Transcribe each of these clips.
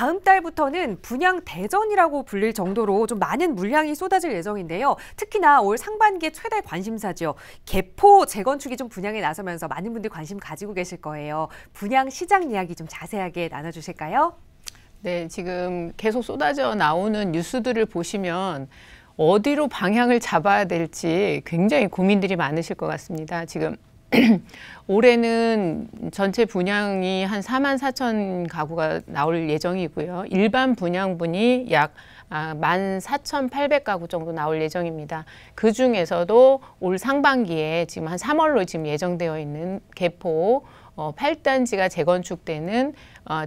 다음 달부터는 분양 대전이라고 불릴 정도로 좀 많은 물량이 쏟아질 예정인데요. 특히나 올 상반기에 최대 관심사죠. 개포 재건축이 좀 분양에 나서면서 많은 분들 관심 가지고 계실 거예요. 분양 시장 이야기 좀 자세하게 나눠주실까요? 네, 지금 계속 쏟아져 나오는 뉴스들을 보시면 어디로 방향을 잡아야 될지 굉장히 고민들이 많으실 것 같습니다. 지금 올해는 전체 분양이 한 4만 4천 가구가 나올 예정이고요. 일반 분양분이 약 14,800가구 아, 정도 나올 예정입니다. 그 중에서도 올 상반기에 지금 한 3월로 지금 예정되어 있는 개포 8단지가 어, 재건축되는 어,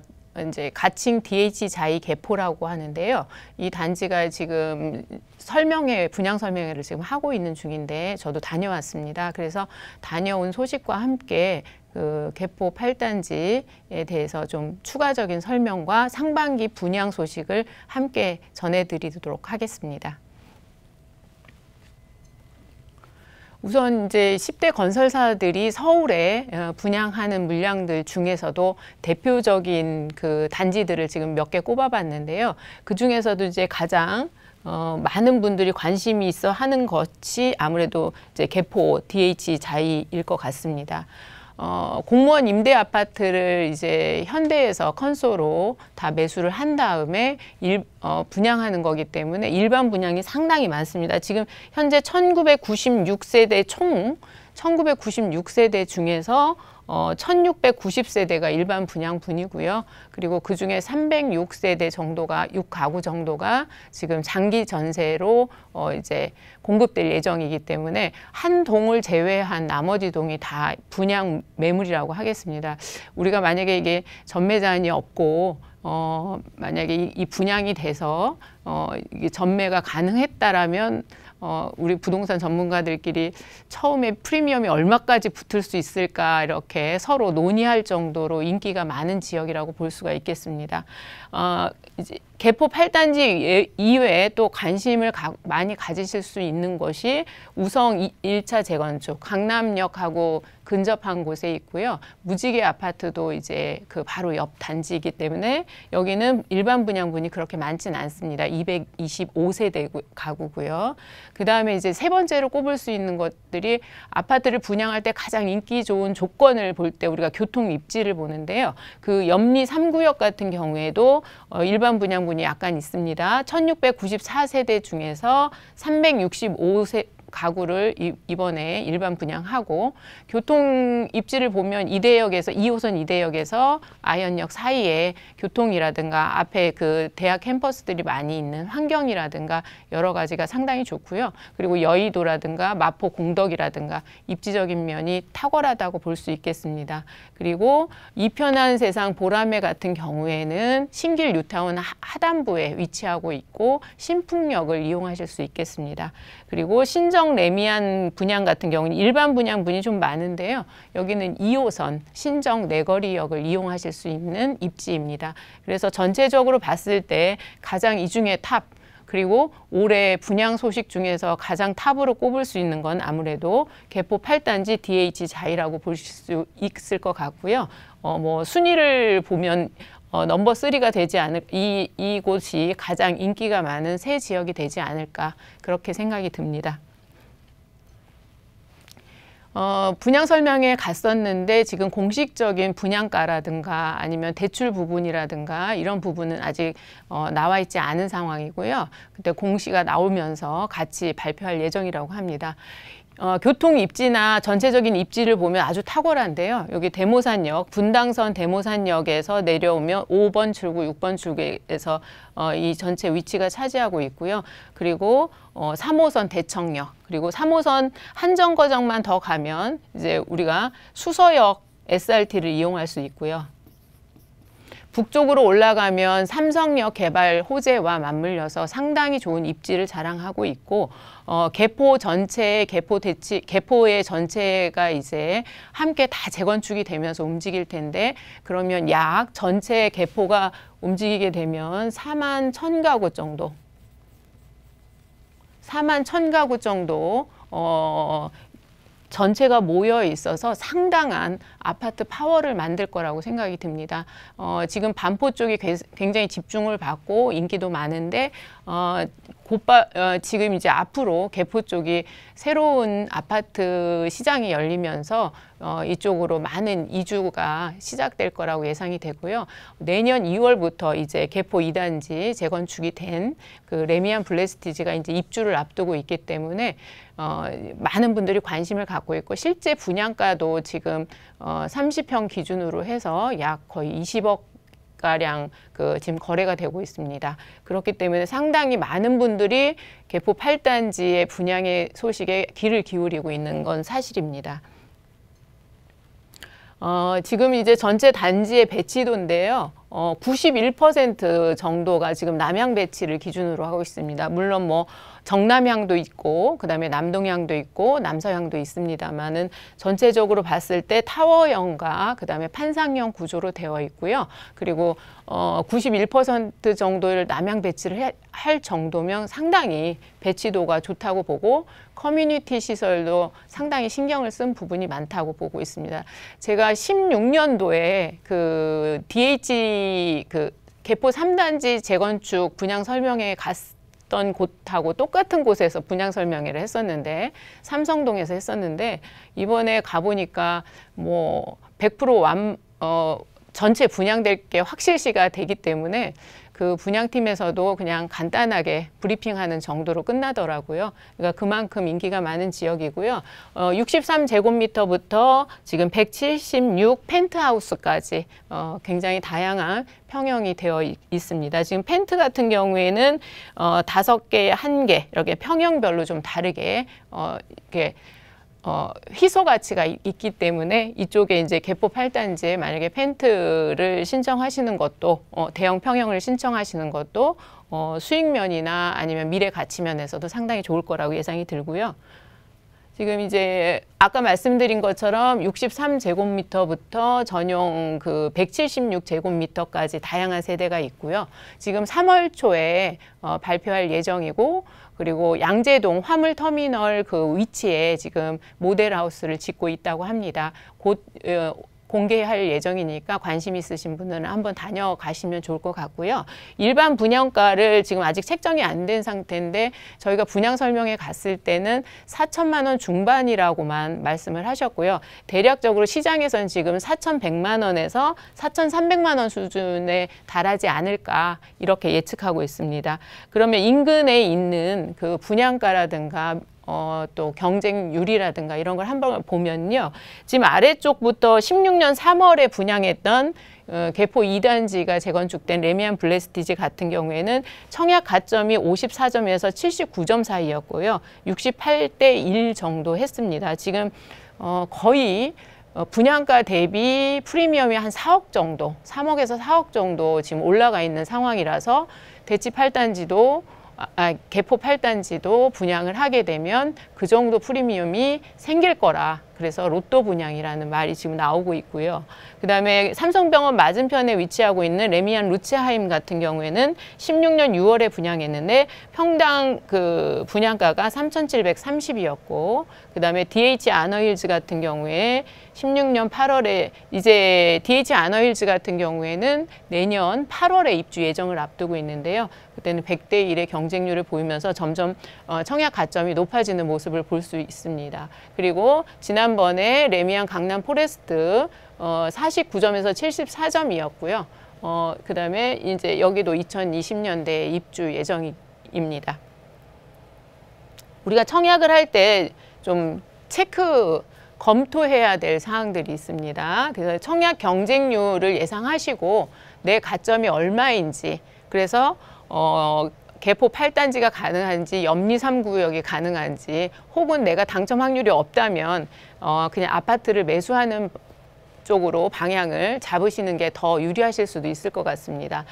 이제 가칭 DH 자이 개포라고 하는데요. 이 단지가 지금 설명회 분양 설명회를 지금 하고 있는 중인데 저도 다녀왔습니다. 그래서 다녀온 소식과 함께 그 개포 8단지에 대해서 좀 추가적인 설명과 상반기 분양 소식을 함께 전해드리도록 하겠습니다. 우선 이제 10대 건설사들이 서울에 어, 분양하는 물량들 중에서도 대표적인 그 단지들을 지금 몇 개 꼽아봤는데요. 그 중에서도 이제 가장 어, 많은 분들이 관심이 있어 하는 것이 아무래도 이제 개포 DH 자이일 것 같습니다. 어, 공무원 임대 아파트를 이제 현대에서 컨소로 다 매수를 한 다음에 일, 어, 분양하는 거기 때문에 일반 분양이 상당히 많습니다. 지금 현재 1996세대 총 1996세대 중에서 어, 1690세대가 일반 분양분이고요. 그리고 그중에 306세대 정도가 6가구 정도가 지금 장기 전세로 어, 이제 공급될 예정이기 때문에 한 동을 제외한 나머지 동이 다 분양 매물이라고 하겠습니다. 우리가 만약에 이게 전매자이 없고 어, 만약에 이, 이 분양이 돼서 어, 이게 전매가 가능했다라면 어, 우리 부동산 전문가들끼리 처음에 프리미엄이 얼마까지 붙을 수 있을까 이렇게 서로 논의할 정도로 인기가 많은 지역이라고 볼 수가 있겠습니다. 어, 이제 개포 8단지 예, 이외에 또 관심을 가, 많이 가지실 수 있는 것이 우성 1차 재건축, 강남역하고 근접한 곳에 있고요. 무지개 아파트도 이제 그 바로 옆 단지이기 때문에 여기는 일반 분양분이 그렇게 많진 않습니다. 225세대 가구고요. 그다음에 이제 세 번째로 꼽을 수 있는 것들이 아파트를 분양할 때 가장 인기 좋은 조건을 볼 때 우리가 교통 입지를 보는데요. 그 염리 3구역 같은 경우에도 어, 일반 분양분이 약간 있습니다. 1694세대 중에서 365세 가구를 이번에 일반 분양하고 교통 입지를 보면 이대역에서 2호선 이대역에서 아현역 사이에 교통이라든가 앞에 그 대학 캠퍼스들이 많이 있는 환경이라든가 여러 가지가 상당히 좋고요. 그리고 여의도라든가 마포 공덕이라든가 입지적인 면이 탁월하다고 볼 수 있겠습니다. 그리고 이편한 세상 보라매 같은 경우에는 신길 뉴타운 하단부에 위치하고 있고 신풍역을 이용하실 수 있겠습니다. 그리고 신정 신정 레미안 분양 같은 경우는 일반 분양분이 좀 많은데요. 여기는 2호선 신정 내거리역을 네 이용하실 수 있는 입지입니다. 그래서 전체적으로 봤을 때 가장 이 중에 탑 그리고 올해 분양 소식 중에서 가장 탑으로 꼽을 수 있는 건 아무래도 개포 8단지 DH 자이라고 볼 수 있을 것 같고요. 어, 뭐 순위를 보면 어, 넘버 쓰리가 되지 않을 이 이곳이 가장 인기가 많은 새 지역이 되지 않을까 그렇게 생각이 듭니다. 어, 분양 설명회 갔었는데 지금 공식적인 분양가라든가 아니면 대출 부분이라든가 이런 부분은 아직 어, 나와 있지 않은 상황이고요. 그때 공시가 나오면서 같이 발표할 예정이라고 합니다. 어, 교통 입지나 전체적인 입지를 보면 아주 탁월한데요. 여기 대모산역, 분당선 대모산역에서 내려오면 5번 출구, 6번 출구에서 어, 이 전체 위치가 차지하고 있고요. 그리고 어, 3호선 대청역, 그리고 3호선 한정거장만 더 가면 이제 우리가 수서역 SRT를 이용할 수 있고요. 북쪽으로 올라가면 삼성역 개발 호재와 맞물려서 상당히 좋은 입지를 자랑하고 있고 어, 개포 전체의 개포 대치 개포의 전체가 이제 함께 다 재건축이 되면서 움직일 텐데 그러면 약 전체 개포가 움직이게 되면 4만 1천 가구 정도 4만 천 가구 정도 어, 전체가 모여 있어서 상당한 아파트 파워를 만들 거라고 생각이 듭니다. 어, 지금 반포 쪽이 굉장히 집중을 받고 인기도 많은데 어, 곧바, 어, 지금 이제 앞으로 개포 쪽이 새로운 아파트 시장이 열리면서 어, 이쪽으로 많은 이주가 시작될 거라고 예상이 되고요. 내년 2월부터 이제 개포 2단지 재건축이 된 그 레미안 블레스티지가 이제 입주를 앞두고 있기 때문에 어, 많은 분들이 관심을 갖고 있고 실제 분양가도 지금 어, 30평 기준으로 해서 약 거의 20억 가량 그 지금 거래가 되고 있습니다. 그렇기 때문에 상당히 많은 분들이 개포 8단지의 분양의 소식에 귀를 기울이고 있는 건 사실입니다. 어, 지금 이제 전체 단지의 배치도인데요. 어, 91% 정도가 지금 남양 배치를 기준으로 하고 있습니다. 물론 뭐 정남향도 있고 그다음에 남동향도 있고 남서향도 있습니다만은 전체적으로 봤을 때 타워형과 그다음에 판상형 구조로 되어 있고요. 그리고 어91% 정도를 남향 배치를 해, 할 정도면 상당히 배치도가 좋다고 보고 커뮤니티 시설도 상당히 신경을 쓴 부분이 많다고 보고 있습니다. 제가 16년도에 그 DH 그 개포 3단지 재건축 분양 설명회에 갔을 있던 곳하고 똑같은 곳에서 분양 설명회를 했었는데 삼성동에서 했었는데 이번에 가보니까 뭐 100% 완, 어, 전체 분양될 게 확실시가 되기 때문에 그 분양팀에서도 그냥 간단하게 브리핑하는 정도로 끝나더라고요. 그러니까 그만큼 인기가 많은 지역이고요. 어, 63제곱미터부터 지금 176 펜트하우스까지 어, 굉장히 다양한 평형이 되어 있, 습니다 지금 펜트 같은 경우에는 어, 5개, 에 1개 이렇게 평형별로 좀 다르게 어, 이렇게 어, 희소 가치가 있기 때문에 이쪽에 이제 개포 8단지에 만약에 펜트를 신청하시는 것도 어, 대형 평형을 신청하시는 것도 어, 수익면이나 아니면 미래 가치면에서도 상당히 좋을 거라고 예상이 들고요. 지금 이제 아까 말씀드린 것처럼 63제곱미터부터 전용 그 176제곱미터까지 다양한 세대가 있고요. 지금 3월 초에 어, 발표할 예정이고 그리고 양재동 화물터미널 그 위치에 지금 모델하우스를 짓고 있다고 합니다. 곧 어, 공개할 예정이니까 관심 있으신 분들은 한번 다녀가시면 좋을 것 같고요. 일반 분양가를 지금 아직 책정이 안 된 상태인데 저희가 분양 설명회 갔을 때는 4천만 원 중반이라고만 말씀을 하셨고요. 대략적으로 시장에서는 지금 4,100만 원에서 4,300만 원 수준에 달하지 않을까 이렇게 예측하고 있습니다. 그러면 인근에 있는 그 분양가라든가 어, 또 경쟁률이라든가 이런 걸 한번 보면요. 지금 아래쪽부터 16년 3월에 분양했던 어, 개포 2단지가 재건축된 레미안 블레스티지 같은 경우에는 청약 가점이 54점에서 79점 사이였고요. 68대 1 정도 했습니다. 지금 어, 거의 어, 분양가 대비 프리미엄이 한 4억 정도, 3억에서 4억 정도 지금 올라가 있는 상황이라서 대치 8단지도 아, 아, 개포 8단지도 분양을 하게 되면 그 정도 프리미엄이 생길 거라 그래서 로또 분양이라는 말이 지금 나오고 있고요. 그다음에 삼성병원 맞은편에 위치하고 있는 레미안 루츠하임 같은 경우에는 16년 6월에 분양했는데 평당 그 분양가가 3,730이었고 그다음에 DH 아너힐즈 같은 경우에 16년 8월에 이제 DH 아너힐즈 같은 경우에는 내년 8월에 입주 예정을 앞두고 있는데요. 그때는 100대 1의 경쟁률을 보이면서 점점 어, 청약 가점이 높아지는 모습을 볼 수 있습니다. 그리고 지난 지난번에 레미안 강남 포레스트 어, 49점에서 74점이었고요. 어, 그 다음에 이제 여기도 2020년대 입주 예정입니다. 우리가 청약을 할 때 좀 체크 검토해야 될 사항들이 있습니다. 그래서 청약 경쟁률을 예상하시고 내 가점이 얼마인지 그래서 어, 개포 8단지가 가능한지 염리 3구역이 가능한지 혹은 내가 당첨 확률이 없다면 어, 그냥 아파트를 매수하는 쪽으로 방향을 잡으시는 게 더 유리하실 수도 있을 것 같습니다.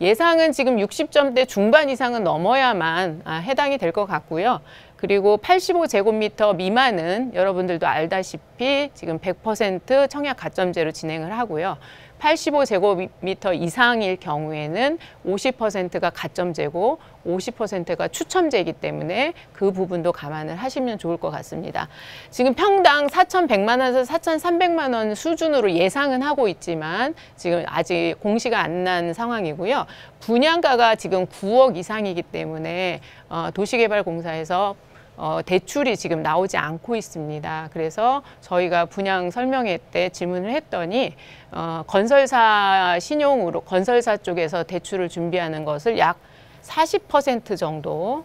예상은 지금 60점대 중반 이상은 넘어야만 아, 해당이 될 것 같고요. 그리고 85제곱미터 미만은 여러분들도 알다시피 지금 100% 청약 가점제로 진행을 하고요. 85제곱미터 이상일 경우에는 50%가 가점제고 50%가 추첨제이기 때문에 그 부분도 감안을 하시면 좋을 것 같습니다. 지금 평당 4,100만 원에서 4,300만 원 수준으로 예상은 하고 있지만 지금 아직 공시가 안 난 상황이고요. 분양가가 지금 9억 이상이기 때문에 어, 도시개발공사에서 어, 대출이 지금 나오지 않고 있습니다. 그래서 저희가 분양 설명회 때 질문을 했더니 어, 건설사 신용으로 건설사 쪽에서 대출을 준비하는 것을 약 40% 정도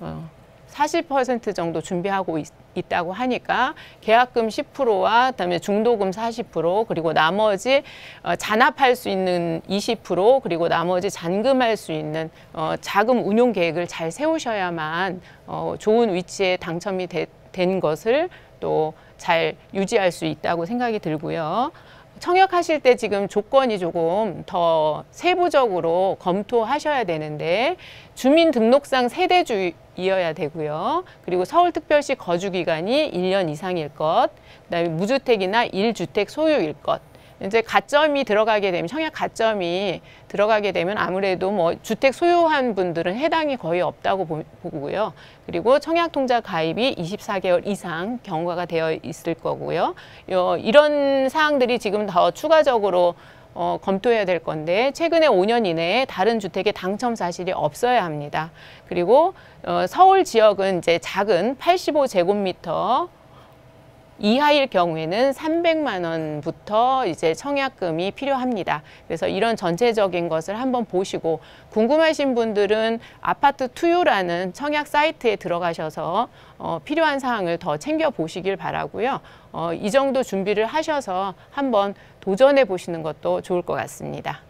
어, 40% 정도 준비하고 있, 있다고 하니까 계약금 10%와 그다음에 중도금 40% 그리고 나머지 어, 잔압할 수 있는 20% 그리고 나머지 잔금할 수 있는 어, 자금 운용 계획을 잘 세우셔야만 어, 좋은 위치에 당첨이 되, 된 것을 또 잘 유지할 수 있다고 생각이 들고요. 청약하실 때 지금 조건이 조금 더 세부적으로 검토하셔야 되는데 주민등록상 세대주이어야 되고요. 그리고 서울특별시 거주기간이 1년 이상일 것, 그다음에 무주택이나 1주택 소유일 것, 이제 가점이 들어가게 되면 청약 가점이 들어가게 되면 아무래도 뭐 주택 소유한 분들은 해당이 거의 없다고 보고요. 그리고 청약 통장 가입이 24개월 이상 경과가 되어 있을 거고요. 요 이런 사항들이 지금 더 추가적으로 어, 검토해야 될 건데 최근에 5년 이내에 다른 주택에 당첨 사실이 없어야 합니다. 그리고 어, 서울 지역은 이제 작은 85제곱미터 이하일 경우에는 300만 원부터 이제 청약금이 필요합니다. 그래서 이런 전체적인 것을 한번 보시고 궁금하신 분들은 아파트 투유라는 청약 사이트에 들어가셔서 어, 필요한 사항을 더 챙겨 보시길 바라고요. 어, 이 정도 준비를 하셔서 한번 도전해 보시는 것도 좋을 것 같습니다.